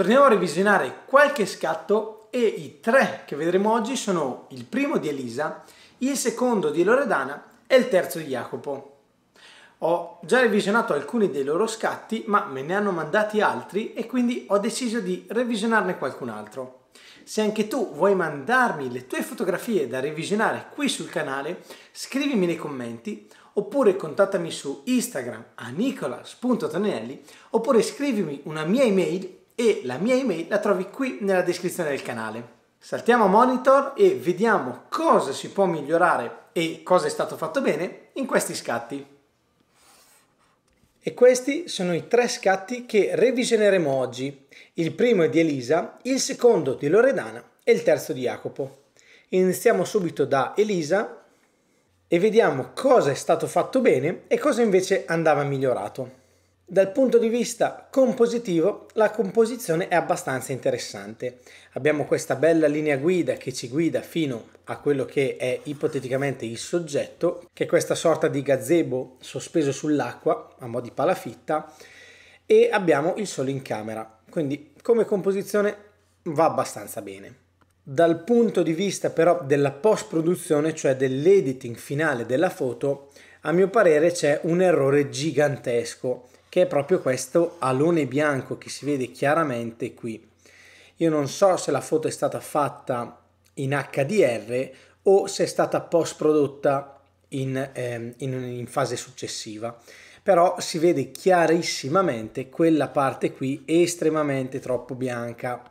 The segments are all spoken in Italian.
torniamo a revisionare qualche scatto e i tre che vedremo oggi sono il primo di Elisa, il secondo di Loredana e il terzo di Jacopo. Ho già revisionato alcuni dei loro scatti, ma me ne hanno mandati altri e quindi ho deciso di revisionarne qualcun altro. Se anche tu vuoi mandarmi le tue fotografie da revisionare qui sul canale, scrivimi nei commenti oppure contattami su Instagram a nicolas.tonelli oppure scrivimi una mia email e la mia email la trovi qui nella descrizione del canale. Saltiamo a monitor e vediamo cosa si può migliorare e cosa è stato fatto bene in questi scatti. E questi sono i tre scatti che revisioneremo oggi. Il primo è di Elisa, il secondo di Loredana e il terzo di Jacopo. Iniziamo subito da Elisa e vediamo cosa è stato fatto bene e cosa invece andava migliorato. Dal punto di vista compositivo, la composizione è abbastanza interessante. Abbiamo questa bella linea guida che ci guida fino a quello che è ipoteticamente il soggetto, che è questa sorta di gazebo sospeso sull'acqua, a mo' di palafitta, e abbiamo il sole in camera. Quindi come composizione va abbastanza bene. Dal punto di vista però della post-produzione, cioè dell'editing finale della foto, a mio parere c'è un errore gigantesco che è proprio questo alone bianco che si vede chiaramente qui. Io non so se la foto è stata fatta in HDR o se è stata post prodotta in, ehm, in, in fase successiva però si vede chiarissimamente quella parte qui estremamente troppo bianca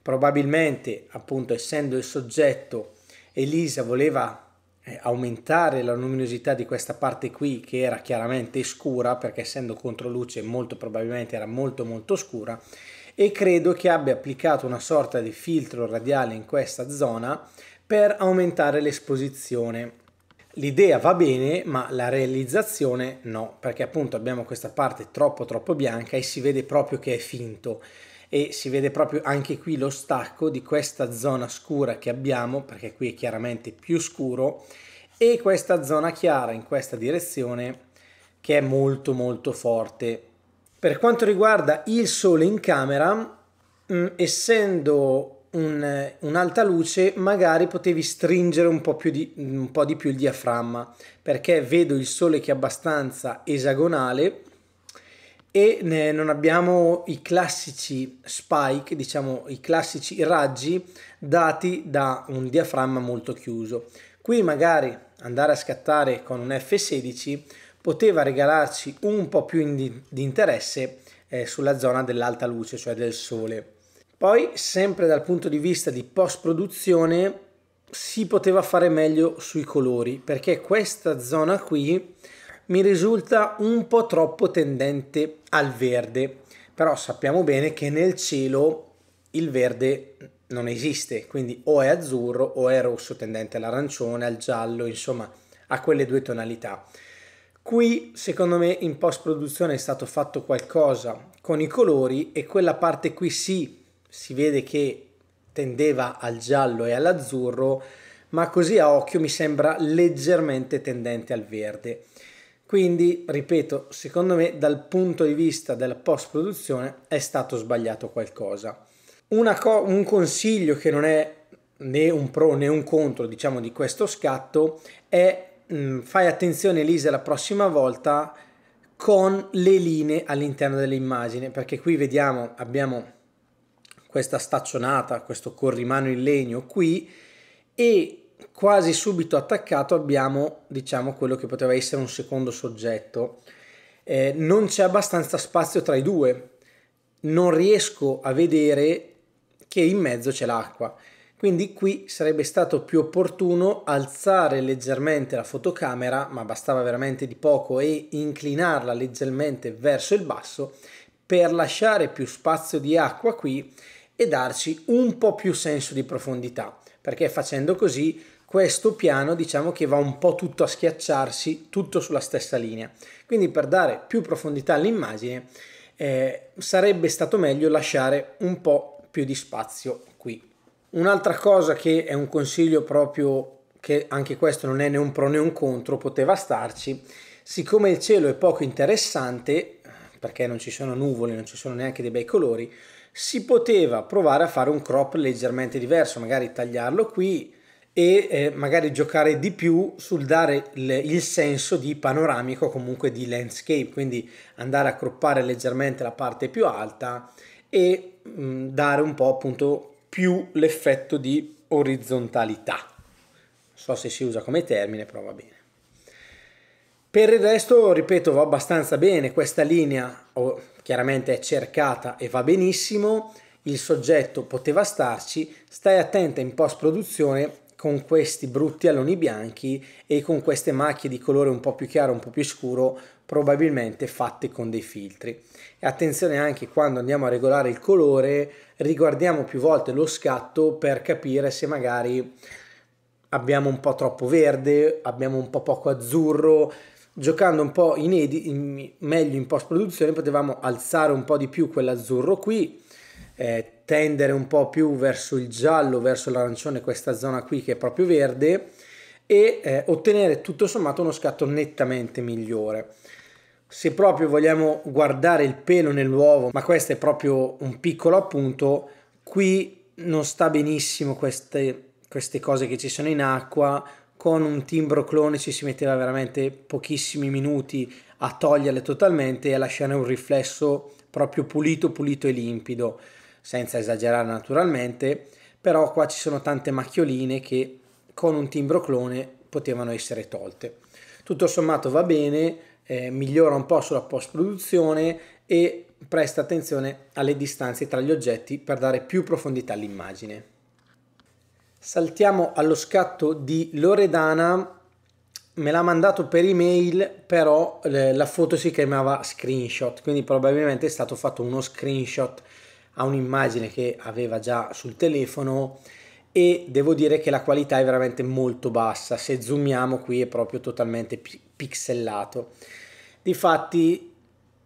probabilmente appunto essendo il soggetto Elisa voleva eh, aumentare la luminosità di questa parte qui che era chiaramente scura perché essendo contro luce molto probabilmente era molto molto scura e credo che abbia applicato una sorta di filtro radiale in questa zona per aumentare l'esposizione. L'idea va bene, ma la realizzazione no, perché appunto abbiamo questa parte troppo troppo bianca e si vede proprio che è finto e si vede proprio anche qui lo stacco di questa zona scura che abbiamo perché qui è chiaramente più scuro e questa zona chiara in questa direzione che è molto molto forte. Per quanto riguarda il sole in camera, mh, mm, essendo un, un'alta luce, magari potevi stringere un po, di, un po' di più il diaframma, perché vedo il sole che è abbastanza esagonale e ne, non abbiamo i classici spike, diciamo i classici raggi dati da un diaframma molto chiuso. Qui magari andare a scattare con un F16 poteva regalarci un po' più in di, interesse eh, sulla zona dell'alta luce, cioè del sole. Poi, sempre dal punto di vista di post-produzione, si poteva fare meglio sui colori, perché questa zona qui mi risulta un po' troppo tendente al verde, però sappiamo bene che nel cielo il verde non esiste, quindi o è azzurro o è rosso tendente all'arancione, al giallo, insomma a quelle due tonalità. Qui secondo me in post produzione è stato fatto qualcosa con i colori e quella parte qui sì, si vede che tendeva al giallo e all'azzurro, ma così a occhio mi sembra leggermente tendente al verde. Quindi, ripeto, secondo me dal punto di vista della post-produzione è stato sbagliato qualcosa. Co- un consiglio che non è né un pro né un contro, diciamo, di questo scatto è mh, mm, fai attenzione Elisa la prossima volta con le linee all'interno dell'immagine, perché qui vediamo, abbiamo questa staccionata, questo corrimano in legno qui e quasi subito attaccato abbiamo diciamo quello che poteva essere un secondo soggetto. Eh, non c'è abbastanza spazio tra i due, non riesco a vedere che in mezzo c'è l'acqua. Quindi qui sarebbe stato più opportuno alzare leggermente la fotocamera, ma bastava veramente di poco, e inclinarla leggermente verso il basso per lasciare più spazio di acqua qui e darci un po' più senso di profondità perché facendo così questo piano diciamo che va un po' tutto a schiacciarsi, tutto sulla stessa linea. Quindi per dare più profondità all'immagine eh, sarebbe stato meglio lasciare un po' più di spazio qui. Un'altra cosa che è un consiglio proprio che anche questo non è né un pro né un contro, poteva starci, siccome il cielo è poco interessante, perché non ci sono nuvole, non ci sono neanche dei bei colori, si poteva provare a fare un crop leggermente diverso, magari tagliarlo qui e eh, magari giocare di più sul dare il, il senso di panoramico comunque di landscape, quindi andare a croppare leggermente la parte più alta e mh, mm, dare un po' appunto più l'effetto di orizzontalità. Non so se si usa come termine, però va bene. Per il resto, ripeto, va abbastanza bene questa linea, oh, chiaramente è cercata e va benissimo, il soggetto poteva starci, stai attenta in post produzione con questi brutti aloni bianchi e con queste macchie di colore un po' più chiaro, un po' più scuro, probabilmente fatte con dei filtri. E attenzione anche quando andiamo a regolare il colore, riguardiamo più volte lo scatto per capire se magari abbiamo un po' troppo verde, abbiamo un po' poco azzurro, giocando un po' in edi, in, meglio in post produzione potevamo alzare un po' di più quell'azzurro qui eh, tendere un po' più verso il giallo verso l'arancione questa zona qui che è proprio verde e eh, ottenere tutto sommato uno scatto nettamente migliore se proprio vogliamo guardare il pelo nell'uovo ma questo è proprio un piccolo appunto qui non sta benissimo queste, queste cose che ci sono in acqua con un timbro clone ci si metteva veramente pochissimi minuti a toglierle totalmente e a lasciare un riflesso proprio pulito, pulito e limpido, senza esagerare naturalmente, però qua ci sono tante macchioline che con un timbro clone potevano essere tolte. Tutto sommato va bene, eh, migliora un po' sulla post-produzione e presta attenzione alle distanze tra gli oggetti per dare più profondità all'immagine. Saltiamo allo scatto di Loredana, me l'ha mandato per email, però la foto si chiamava screenshot, quindi probabilmente è stato fatto uno screenshot a un'immagine che aveva già sul telefono e devo dire che la qualità è veramente molto bassa, se zoomiamo qui è proprio totalmente pi- pixellato. Difatti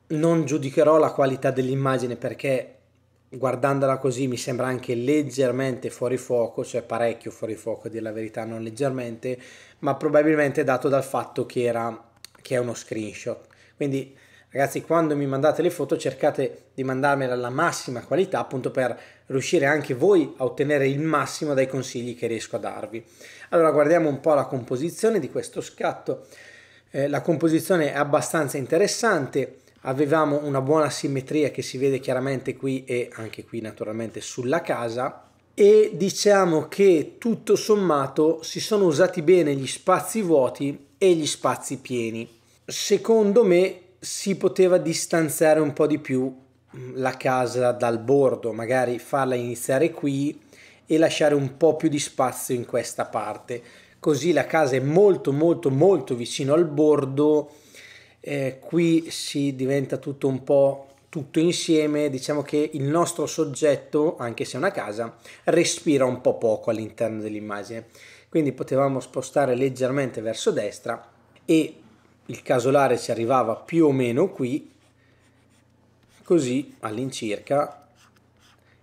non giudicherò la qualità dell'immagine perché guardandola così mi sembra anche leggermente fuori fuoco, cioè parecchio fuori fuoco a dire la verità, non leggermente, ma probabilmente dato dal fatto che, era, che è uno screenshot. Quindi ragazzi quando mi mandate le foto cercate di mandarmele alla massima qualità appunto per riuscire anche voi a ottenere il massimo dai consigli che riesco a darvi. Allora guardiamo un po' la composizione di questo scatto. Eh, la composizione è abbastanza interessante avevamo una buona simmetria che si vede chiaramente qui e anche qui naturalmente sulla casa e diciamo che tutto sommato si sono usati bene gli spazi vuoti e gli spazi pieni. Secondo me si poteva distanziare un po' di più mm, la casa dal bordo, magari farla iniziare qui e lasciare un po' più di spazio in questa parte. Così la casa è molto molto molto vicino al bordo eh, qui si diventa tutto un po' tutto insieme, diciamo che il nostro soggetto, anche se è una casa, respira un po' poco all'interno dell'immagine. Quindi potevamo spostare leggermente verso destra e il casolare ci arrivava più o meno qui, così all'incirca,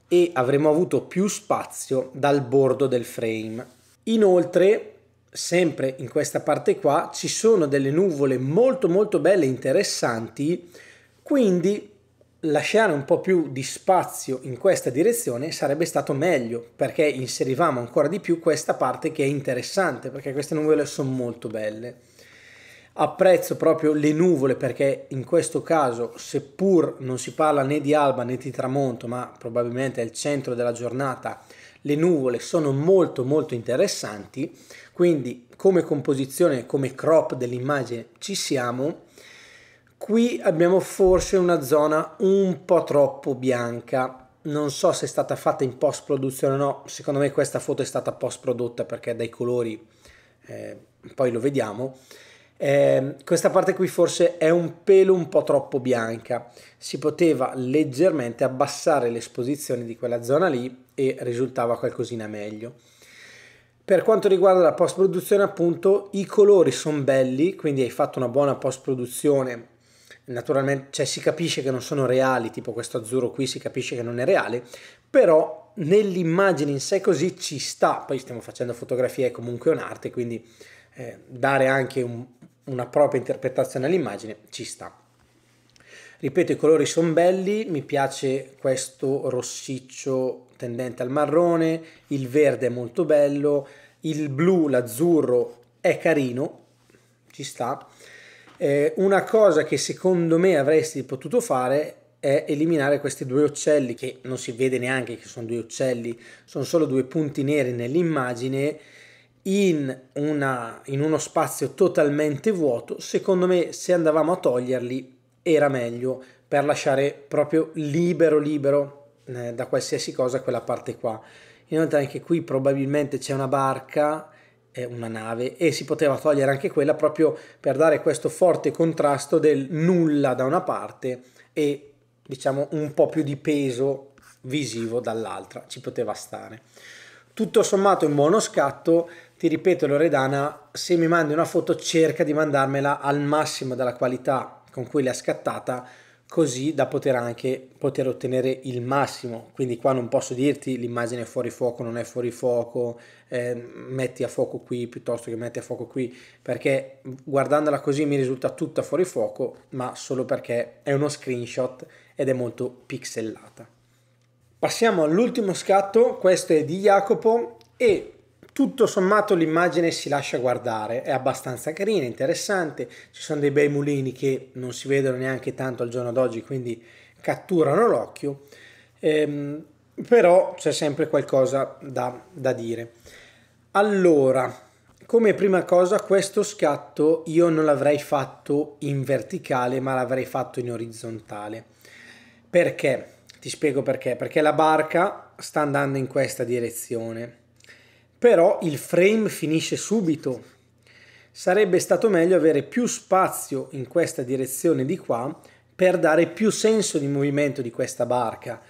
e avremmo avuto più spazio dal bordo del frame. Inoltre sempre in questa parte qua ci sono delle nuvole molto molto belle interessanti, quindi lasciare un po' più di spazio in questa direzione sarebbe stato meglio perché inserivamo ancora di più questa parte che è interessante perché queste nuvole sono molto belle. Apprezzo proprio le nuvole perché in questo caso seppur non si parla né di alba né di tramonto ma probabilmente è il centro della giornata le nuvole sono molto molto interessanti, quindi come composizione, come crop dell'immagine ci siamo. Qui abbiamo forse una zona un po' troppo bianca, non so se è stata fatta in post produzione o no, secondo me questa foto è stata post prodotta perché dai colori eh, poi lo vediamo. Eh, questa parte qui forse è un pelo un po' troppo bianca, si poteva leggermente abbassare l'esposizione di quella zona lì e risultava qualcosina meglio. Per quanto riguarda la post produzione appunto i colori sono belli, quindi hai fatto una buona post produzione naturalmente cioè, si capisce che non sono reali, tipo questo azzurro qui si capisce che non è reale, però nell'immagine in sé così ci sta, poi stiamo facendo fotografia è comunque un'arte, quindi eh, dare anche un, una propria interpretazione all'immagine ci sta. Ripeto, i colori sono belli, mi piace questo rossiccio tendente al marrone, il verde è molto bello, il blu, l'azzurro è carino, ci sta. Eh, una cosa che secondo me avresti potuto fare è eliminare questi due uccelli che non si vede neanche che sono due uccelli, sono solo due punti neri nell'immagine in, una, in uno spazio totalmente vuoto. Secondo me se andavamo a toglierli era meglio per lasciare proprio libero libero eh, da qualsiasi cosa quella parte qua. Inoltre anche qui probabilmente c'è una barca, eh, una nave, e si poteva togliere anche quella proprio per dare questo forte contrasto del nulla da una parte e diciamo un po' più di peso visivo dall'altra, ci poteva stare. Tutto sommato in buono scatto, ti ripeto Loredana, se mi mandi una foto cerca di mandarmela al massimo della qualità con cui l'ha scattata così da poter anche poter ottenere il massimo. Quindi qua non posso dirti l'immagine è fuori fuoco, non è fuori fuoco, eh, metti a fuoco qui piuttosto che metti a fuoco qui, perché guardandola così mi risulta tutta fuori fuoco, ma solo perché è uno screenshot ed è molto pixellata. Passiamo all'ultimo scatto, questo è di Jacopo e tutto sommato l'immagine si lascia guardare, è abbastanza carina, interessante, ci sono dei bei mulini che non si vedono neanche tanto al giorno d'oggi, quindi catturano l'occhio, ehm, però c'è sempre qualcosa da, da dire. Allora, come prima cosa questo scatto io non l'avrei fatto in verticale ma l'avrei fatto in orizzontale. Perché? Ti spiego perché. Perché la barca sta andando in questa direzione però il frame finisce subito. Sarebbe stato meglio avere più spazio in questa direzione di qua per dare più senso di movimento di questa barca.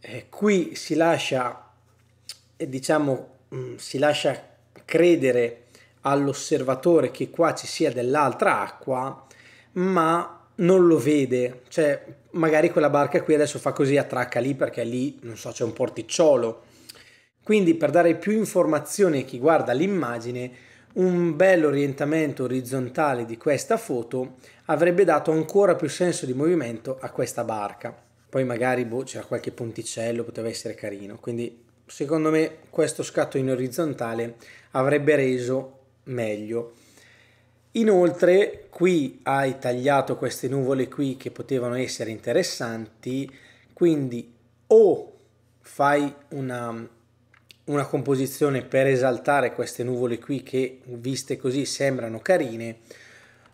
Eh, qui si lascia, eh, diciamo, mm, si lascia credere all'osservatore che qua ci sia dell'altra acqua, ma non lo vede. Cioè, magari quella barca qui adesso fa così, attracca lì perché lì, non so, c'è un porticciolo quindi per dare più informazioni a chi guarda l'immagine, un bel orientamento orizzontale di questa foto avrebbe dato ancora più senso di movimento a questa barca. Poi magari boh, c'era qualche ponticello, poteva essere carino. Quindi secondo me questo scatto in orizzontale avrebbe reso meglio. Inoltre qui hai tagliato queste nuvole qui che potevano essere interessanti, quindi o fai una una composizione per esaltare queste nuvole qui che viste così sembrano carine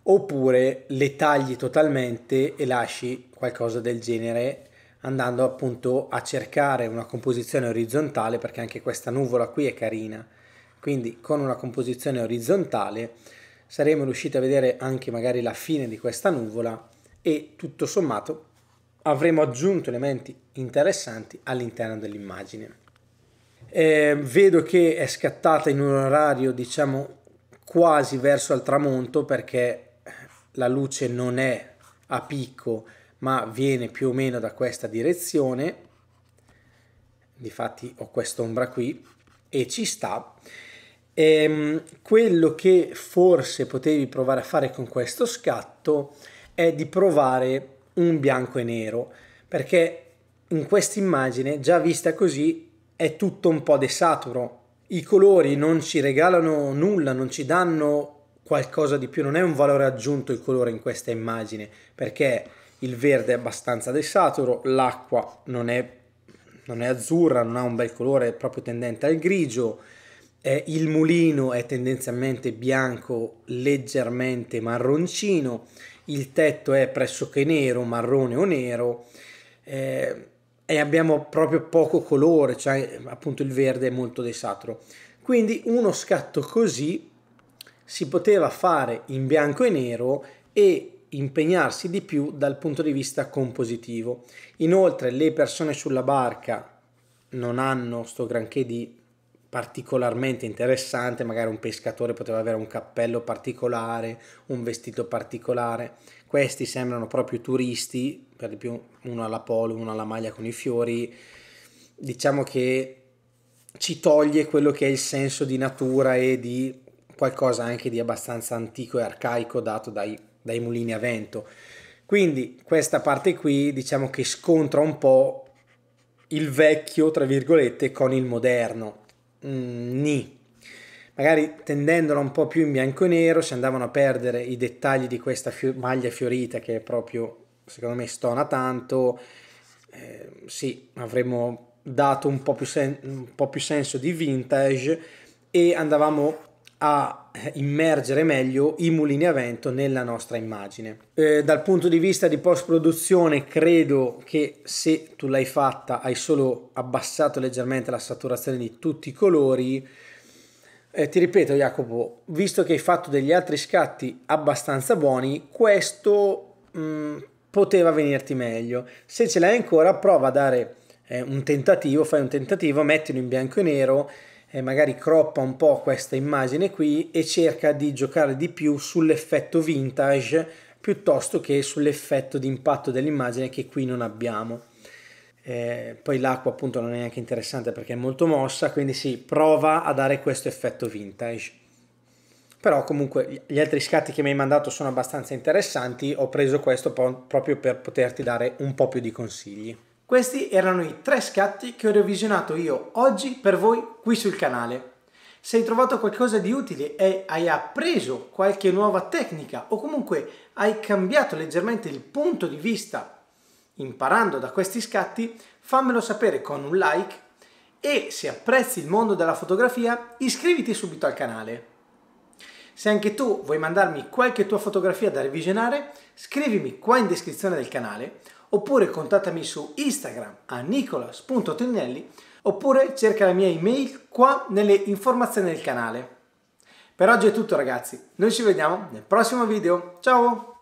oppure le tagli totalmente e lasci qualcosa del genere andando appunto a cercare una composizione orizzontale perché anche questa nuvola qui è carina quindi con una composizione orizzontale saremo riusciti a vedere anche magari la fine di questa nuvola e tutto sommato avremo aggiunto elementi interessanti all'interno dell'immagine eh, vedo che è scattata in un orario, diciamo, quasi verso il tramonto perché la luce non è a picco, ma viene più o meno da questa direzione. Difatti ho quest'ombra qui e ci sta. Ehm, quello che forse potevi provare a fare con questo scatto è di provare un bianco e nero, perché in questa immagine già vista così è tutto un po' desaturo. I colori non ci regalano nulla, non ci danno qualcosa di più, non è un valore aggiunto il colore in questa immagine, perché il verde è abbastanza desaturo, l'acqua non è, non è azzurra, non ha un bel colore, è proprio tendente al grigio, eh, il mulino è tendenzialmente bianco, leggermente marroncino, il tetto è pressoché nero, marrone o nero, eh, e abbiamo proprio poco colore, cioè appunto il verde è molto desaturo. Quindi uno scatto così si poteva fare in bianco e nero e impegnarsi di più dal punto di vista compositivo. Inoltre le persone sulla barca non hanno sto granché di particolarmente interessante, magari un pescatore poteva avere un cappello particolare, un vestito particolare. Questi sembrano proprio turisti, per di più uno alla polo, uno alla maglia con i fiori. Diciamo che ci toglie quello che è il senso di natura e di qualcosa anche di abbastanza antico e arcaico dato dai, dai mulini a vento. Quindi questa parte qui diciamo che scontra un po' il vecchio, tra virgolette, con il moderno mm, ni. Magari tendendola un po' più in bianco e nero si andavano a perdere i dettagli di questa fio- maglia fiorita che proprio secondo me stona tanto. Eh, sì, avremmo dato un po, sen- un po' più senso di vintage e andavamo a immergere meglio i mulini a vento nella nostra immagine. Eh, dal punto di vista di post produzione credo che se tu l'hai fatta hai solo abbassato leggermente la saturazione di tutti i colori. Eh, ti ripeto Jacopo, visto che hai fatto degli altri scatti abbastanza buoni, questo mh, mm, poteva venirti meglio. Se ce l'hai ancora prova a dare eh, un tentativo, fai un tentativo, mettilo in bianco e nero eh, magari croppa un po' questa immagine qui e cerca di giocare di più sull'effetto vintage piuttosto che sull'effetto di impatto dell'immagine che qui non abbiamo. Eh, poi l'acqua appunto non è neanche interessante perché è molto mossa, quindi si sì, prova a dare questo effetto vintage. Però comunque gli altri scatti che mi hai mandato sono abbastanza interessanti, ho preso questo proprio per poterti dare un po' più di consigli. Questi erano i tre scatti che ho revisionato io oggi per voi qui sul canale. Se hai trovato qualcosa di utile e hai appreso qualche nuova tecnica o comunque hai cambiato leggermente il punto di vista imparando da questi scatti, fammelo sapere con un like e se apprezzi il mondo della fotografia iscriviti subito al canale. Se anche tu vuoi mandarmi qualche tua fotografia da revisionare, scrivimi qua in descrizione del canale oppure contattami su Instagram a nicolas.tennelli oppure cerca la mia email qua nelle informazioni del canale. Per oggi è tutto ragazzi, noi ci vediamo nel prossimo video, ciao!